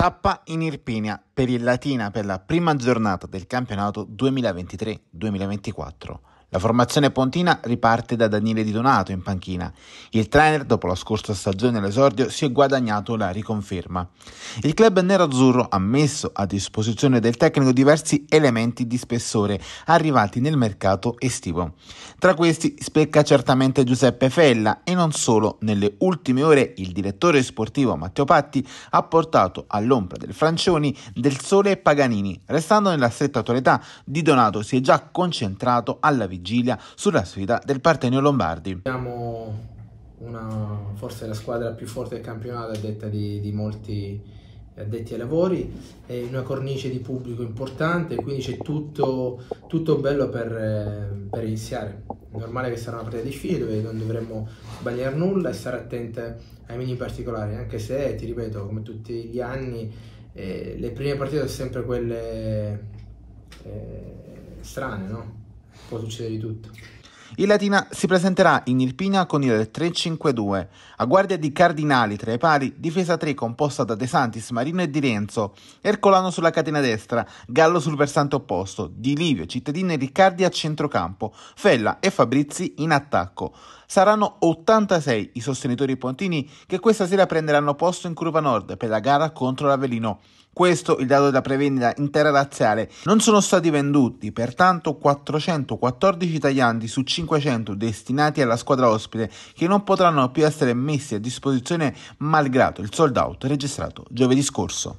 Tappa in Irpinia per il Latina per la prima giornata del campionato 2023-2024. La formazione pontina riparte da Daniele Di Donato in panchina. Il trainer, dopo la scorsa stagione all'esordio, si è guadagnato la riconferma. Il club nero-azzurro ha messo a disposizione del tecnico diversi elementi di spessore arrivati nel mercato estivo. Tra questi specca certamente Giuseppe Fella e non solo. Nelle ultime ore il direttore sportivo Matteo Patti ha portato all'ombra del Francioni del Sole e Paganini. Restando nella stretta attualità, Di Donato si è già concentrato alla vita vigilia sulla sfida del Partenio Lombardi. Siamo una, forse la squadra più forte del campionato, a detta di, di molti addetti ai lavori, è una cornice di pubblico importante, quindi c'è tutto, tutto bello per, eh, per, iniziare. È normale che sarà una partita difficile dove non dovremmo sbagliare nulla e stare attenti ai mini particolari, anche se, ti ripeto, come tutti gli anni, eh, le prime partite sono sempre quelle eh, strane, no? può succedere di tutto. Il Latina si presenterà in Irpina con il 3-5-2, a guardia di Cardinali tra i pari, difesa 3 composta da De Santis, Marino e Di Renzo, Ercolano sulla catena destra, Gallo sul versante opposto, Di Livio, Cittadini e Riccardi a centrocampo, Fella e Fabrizi in attacco. Saranno 86 i sostenitori pontini che questa sera prenderanno posto in curva nord per la gara contro l'Avelino. Questo il dato della prevendita intera interrazziale. Non sono stati venduti, pertanto 414 taglianti su 500 destinati alla squadra ospite che non potranno più essere messi a disposizione malgrado il sold out registrato giovedì scorso.